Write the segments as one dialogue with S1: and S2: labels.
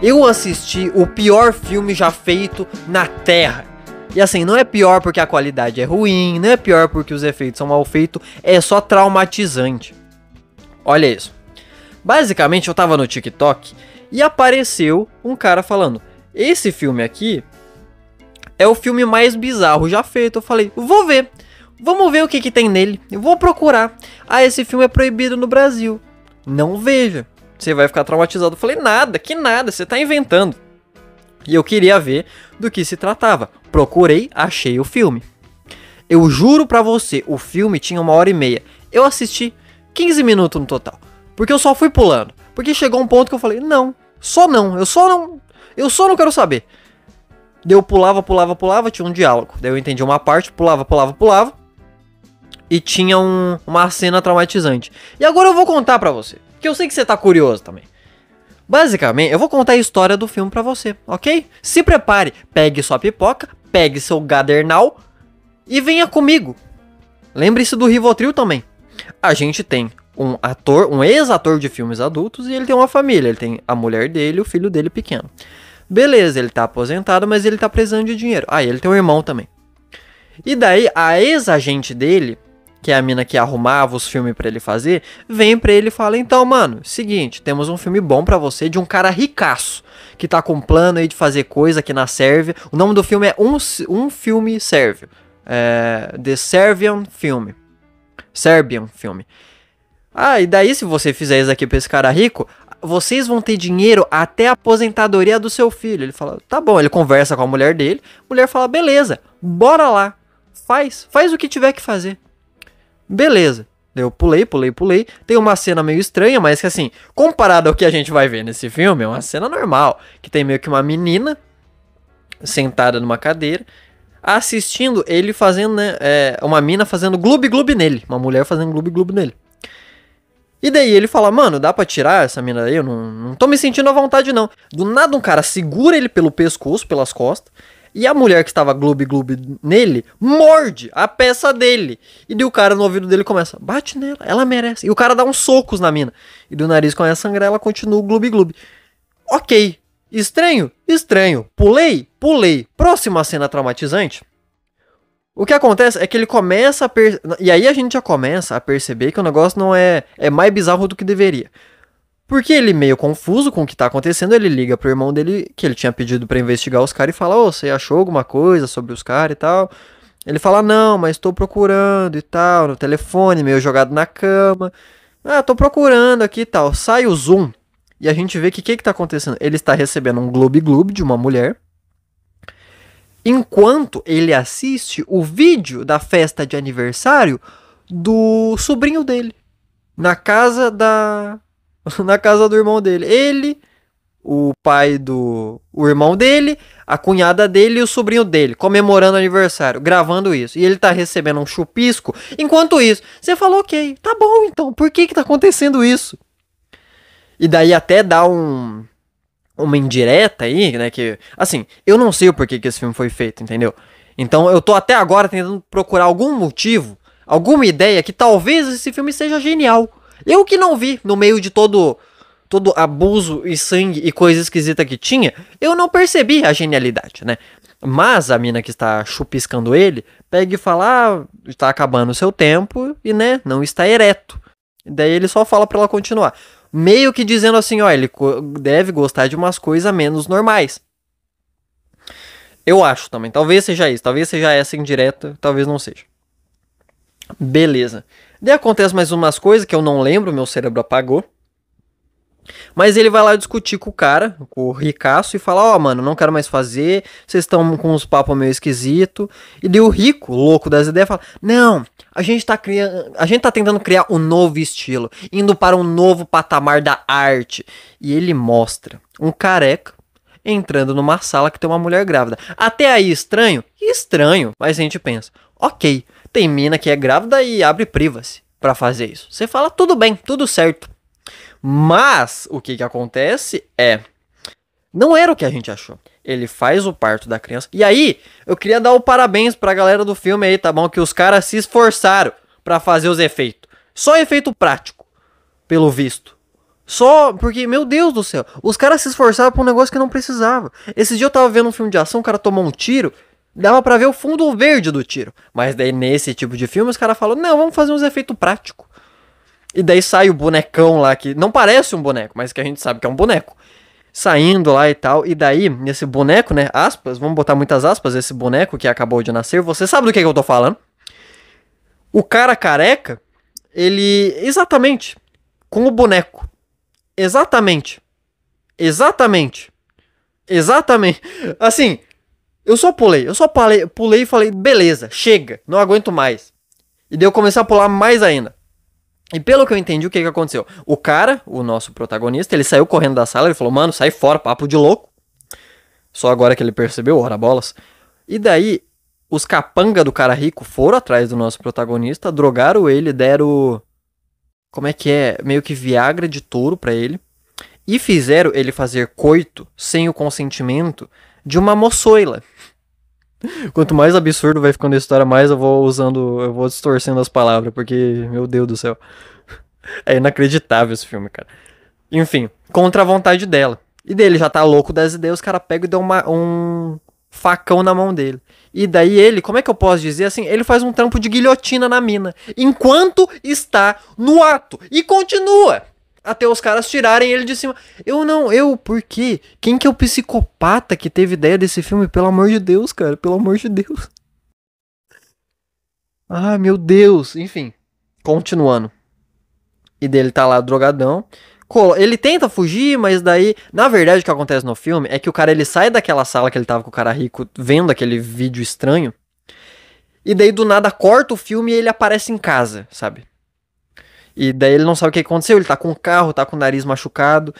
S1: Eu assisti o pior filme já feito na Terra. E assim, não é pior porque a qualidade é ruim, não é pior porque os efeitos são mal feitos, é só traumatizante. Olha isso. Basicamente, eu tava no TikTok e apareceu um cara falando: Esse filme aqui é o filme mais bizarro já feito. Eu falei: Vou ver, vamos ver o que, que tem nele, eu vou procurar. Ah, esse filme é proibido no Brasil. Não veja. Você vai ficar traumatizado. Eu falei, nada, que nada, você tá inventando. E eu queria ver do que se tratava. Procurei, achei o filme. Eu juro pra você, o filme tinha uma hora e meia. Eu assisti 15 minutos no total. Porque eu só fui pulando. Porque chegou um ponto que eu falei, não, só não, eu só não. Eu só não quero saber. Daí eu pulava, pulava, pulava, tinha um diálogo. Daí eu entendi uma parte, pulava, pulava, pulava. E tinha um, uma cena traumatizante. E agora eu vou contar pra você. Que eu sei que você tá curioso também. Basicamente, eu vou contar a história do filme para você, ok? Se prepare, pegue sua pipoca, pegue seu gadernal e venha comigo. Lembre-se do Rivotril também. A gente tem um ator, um ex-ator de filmes adultos e ele tem uma família, ele tem a mulher dele, o filho dele pequeno. Beleza, ele tá aposentado, mas ele tá precisando de dinheiro. Ah, ele tem um irmão também. E daí a ex-agente dele que é a mina que arrumava os filmes para ele fazer, vem pra ele e fala: Então, mano, seguinte, temos um filme bom para você de um cara ricaço que tá com um plano aí de fazer coisa aqui na Sérvia. O nome do filme é Um, um Filme Sérvio. É, The Serbian Film. Serbian Filme. Ah, e daí se você fizer isso aqui pra esse cara rico, vocês vão ter dinheiro até a aposentadoria do seu filho. Ele fala, tá bom. Ele conversa com a mulher dele. A mulher fala, beleza, bora lá. Faz, faz o que tiver que fazer. Beleza. Eu pulei, pulei, pulei. Tem uma cena meio estranha, mas que assim, comparado ao que a gente vai ver nesse filme, é uma cena normal. Que tem meio que uma menina sentada numa cadeira, assistindo ele fazendo, né, é, uma mina fazendo gloob-gloob nele. Uma mulher fazendo gloob-gloob nele. E daí ele fala, mano, dá pra tirar essa mina daí? Eu não, não tô me sentindo à vontade, não. Do nada um cara segura ele pelo pescoço, pelas costas, e a mulher que estava gloob gloob nele morde a peça dele. E daí o cara no ouvido dele começa: bate nela, ela merece. E o cara dá uns socos na mina. E do nariz começa a sangrar, ela continua gloob gloob. Ok. Estranho? Estranho. Pulei? Pulei. Próxima cena traumatizante. O que acontece é que ele começa a. Per... E aí a gente já começa a perceber que o negócio não é. É mais bizarro do que deveria. Porque ele meio confuso com o que tá acontecendo, ele liga pro irmão dele, que ele tinha pedido para investigar os caras, e fala, ô, oh, você achou alguma coisa sobre os caras e tal? Ele fala, não, mas estou procurando e tal, no telefone, meio jogado na cama. Ah, tô procurando aqui e tal. Sai o Zoom e a gente vê que o que, que tá acontecendo? Ele está recebendo um Globe Globe de uma mulher. Enquanto ele assiste o vídeo da festa de aniversário do sobrinho dele. Na casa da, na casa do irmão dele. Ele, o pai do o irmão dele, a cunhada dele e o sobrinho dele, comemorando aniversário, gravando isso. E ele tá recebendo um chupisco. Enquanto isso, você falou, ok, tá bom então, por que que tá acontecendo isso? E daí até dá um uma indireta aí, né, que assim, eu não sei o porquê que esse filme foi feito, entendeu? Então eu tô até agora tentando procurar algum motivo, alguma ideia que talvez esse filme seja genial. Eu que não vi no meio de todo todo abuso e sangue e coisa esquisita que tinha, eu não percebi a genialidade, né? Mas a mina que está chupiscando ele pega e fala: ah, está acabando o seu tempo e, né, não está ereto. Daí ele só fala para ela continuar. Meio que dizendo assim: ó, ele deve gostar de umas coisas menos normais. Eu acho também. Talvez seja isso. Talvez seja essa indireta. Talvez não seja. Beleza. Daí acontece mais umas coisas que eu não lembro, meu cérebro apagou. Mas ele vai lá discutir com o cara, com o ricaço, e fala: Ó, oh, mano, não quero mais fazer, vocês estão com uns papos meio esquisito. E daí o rico, louco das ideias, fala: Não, a gente tá criando. A gente tá tentando criar um novo estilo, indo para um novo patamar da arte. E ele mostra um careca entrando numa sala que tem uma mulher grávida. Até aí, estranho? Estranho, mas a gente pensa: Ok, tem mina que é grávida e abre privacy para fazer isso. Você fala tudo bem, tudo certo. Mas o que que acontece é não era o que a gente achou. Ele faz o parto da criança. E aí, eu queria dar o parabéns pra galera do filme aí, tá bom? Que os caras se esforçaram para fazer os efeitos. Só efeito prático, pelo visto. Só porque, meu Deus do céu, os caras se esforçaram pra um negócio que não precisava. Esse dia eu tava vendo um filme de ação, o cara tomou um tiro dava para ver o fundo verde do tiro. Mas daí nesse tipo de filme os caras falam: "Não, vamos fazer uns efeitos práticos". E daí sai o bonecão lá que não parece um boneco, mas que a gente sabe que é um boneco. Saindo lá e tal, e daí, nesse boneco, né? Aspas, vamos botar muitas aspas, esse boneco que acabou de nascer, você sabe do que, que eu tô falando? O cara careca, ele. Exatamente. Com o boneco. Exatamente. Exatamente. Exatamente. Assim, eu só pulei, eu só pulei, pulei e falei, beleza, chega, não aguento mais. E daí eu comecei a pular mais ainda. E pelo que eu entendi, o que, que aconteceu? O cara, o nosso protagonista, ele saiu correndo da sala, ele falou, mano, sai fora, papo de louco. Só agora que ele percebeu, ora bolas. E daí, os capanga do cara rico foram atrás do nosso protagonista, drogaram ele, deram. Como é que é? Meio que Viagra de touro para ele. E fizeram ele fazer coito sem o consentimento de uma moçoila. Quanto mais absurdo vai ficando a história, mais eu vou usando, eu vou distorcendo as palavras, porque, meu Deus do céu. É inacreditável esse filme, cara. Enfim, contra a vontade dela. E dele já tá louco das ideias, o cara pega e dá uma, um facão na mão dele. E daí ele, como é que eu posso dizer assim? Ele faz um trampo de guilhotina na mina. Enquanto está no ato. E continua! até os caras tirarem ele de cima. Eu não, eu, por quê? Quem que é o psicopata que teve ideia desse filme? Pelo amor de Deus, cara, pelo amor de Deus. Ah, meu Deus, enfim. Continuando. E dele tá lá drogadão. Ele tenta fugir, mas daí, na verdade, o que acontece no filme é que o cara ele sai daquela sala que ele tava com o cara rico vendo aquele vídeo estranho. E daí do nada corta o filme e ele aparece em casa, sabe? E daí ele não sabe o que aconteceu, ele tá com o carro, tá com o nariz machucado.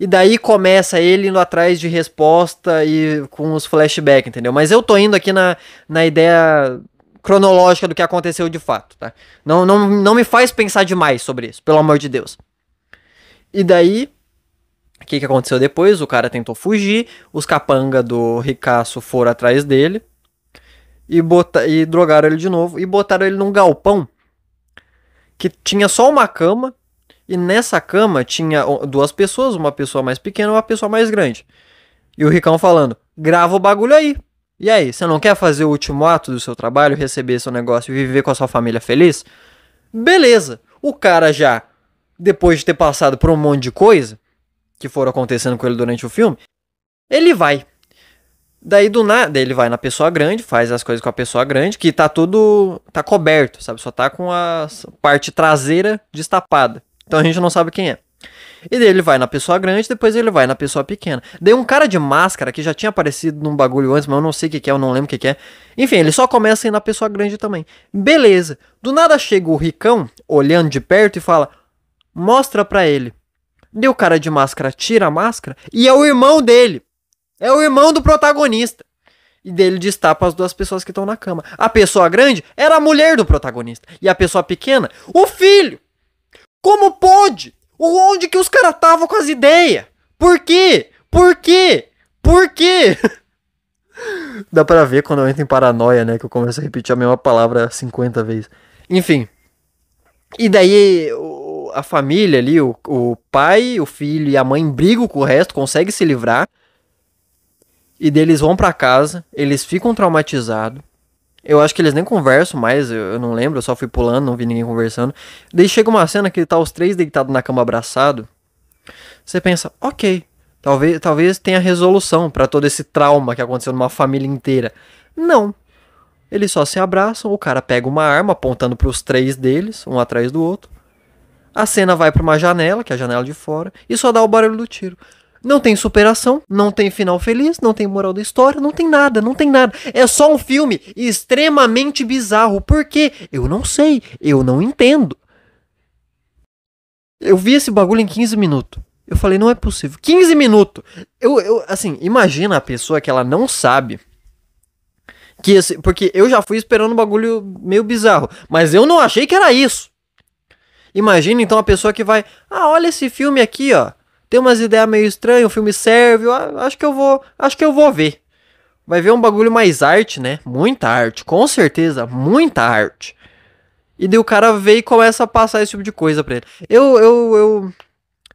S1: E daí começa ele indo atrás de resposta e com os flashbacks, entendeu? Mas eu tô indo aqui na, na ideia cronológica do que aconteceu de fato, tá? Não, não, não me faz pensar demais sobre isso, pelo amor de Deus. E daí, o que, que aconteceu depois? O cara tentou fugir, os capanga do ricaço foram atrás dele e, bota, e drogaram ele de novo e botaram ele num galpão que tinha só uma cama e nessa cama tinha duas pessoas, uma pessoa mais pequena e uma pessoa mais grande. E o Ricão falando: grava o bagulho aí. E aí, você não quer fazer o último ato do seu trabalho, receber seu negócio e viver com a sua família feliz? Beleza. O cara já, depois de ter passado por um monte de coisa que foram acontecendo com ele durante o filme, ele vai. Daí do nada, ele vai na pessoa grande, faz as coisas com a pessoa grande, que tá tudo. tá coberto, sabe? Só tá com a parte traseira destapada. Então a gente não sabe quem é. E daí ele vai na pessoa grande, depois ele vai na pessoa pequena. Daí um cara de máscara que já tinha aparecido num bagulho antes, mas eu não sei o que, que é, eu não lembro o que, que é. Enfim, ele só começa a ir na pessoa grande também. Beleza. Do nada chega o Ricão, olhando de perto, e fala: Mostra pra ele. Daí o cara de máscara tira a máscara e é o irmão dele. É o irmão do protagonista. E dele destapa as duas pessoas que estão na cama. A pessoa grande era a mulher do protagonista. E a pessoa pequena, o filho. Como pôde? Onde que os caras estavam com as ideias? Por quê? Por quê? Por quê? Dá pra ver quando eu entro em paranoia, né? Que eu começo a repetir a mesma palavra 50 vezes. Enfim. E daí o, a família ali, o, o pai, o filho e a mãe brigam com o resto, consegue se livrar. E deles vão para casa, eles ficam traumatizados. Eu acho que eles nem conversam mais, eu, eu, não lembro, eu só fui pulando, não vi ninguém conversando. Daí chega uma cena que tá os três deitados na cama abraçado. Você pensa, ok, talvez, talvez tenha resolução para todo esse trauma que aconteceu numa família inteira. Não. Eles só se abraçam, o cara pega uma arma apontando para os três deles, um atrás do outro. A cena vai para uma janela, que é a janela de fora, e só dá o barulho do tiro. Não tem superação, não tem final feliz, não tem moral da história, não tem nada, não tem nada. É só um filme extremamente bizarro. Por quê? Eu não sei, eu não entendo. Eu vi esse bagulho em 15 minutos. Eu falei, não é possível. 15 minutos! Eu, eu, assim, imagina a pessoa que ela não sabe. que esse, Porque eu já fui esperando um bagulho meio bizarro. Mas eu não achei que era isso. Imagina então a pessoa que vai. Ah, olha esse filme aqui, ó tem umas ideias meio estranhas, o filme serve, eu acho que eu vou, acho que eu vou ver. Vai ver um bagulho mais arte, né? Muita arte, com certeza, muita arte. E daí o cara vê e começa a passar esse tipo de coisa pra ele. Eu, eu, eu.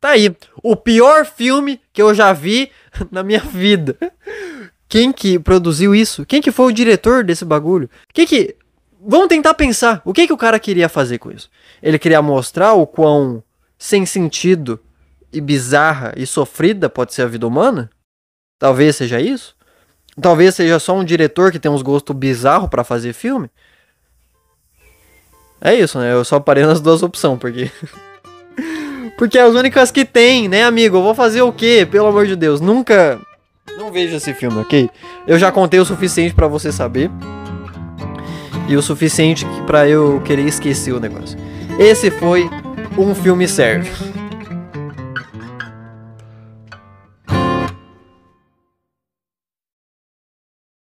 S1: Tá aí. O pior filme que eu já vi na minha vida. Quem que produziu isso? Quem que foi o diretor desse bagulho? Quem que. Vamos tentar pensar. O que que o cara queria fazer com isso? Ele queria mostrar o quão sem sentido e bizarra e sofrida pode ser a vida humana? Talvez seja isso? Talvez seja só um diretor que tem uns gostos bizarros para fazer filme? É isso, né? Eu só parei nas duas opções, porque. porque é as únicas que tem, né, amigo? Eu vou fazer o quê? Pelo amor de Deus, nunca. Não vejo esse filme, ok? Eu já contei o suficiente para você saber. E o suficiente para eu querer esquecer o negócio. Esse foi Um Filme sério.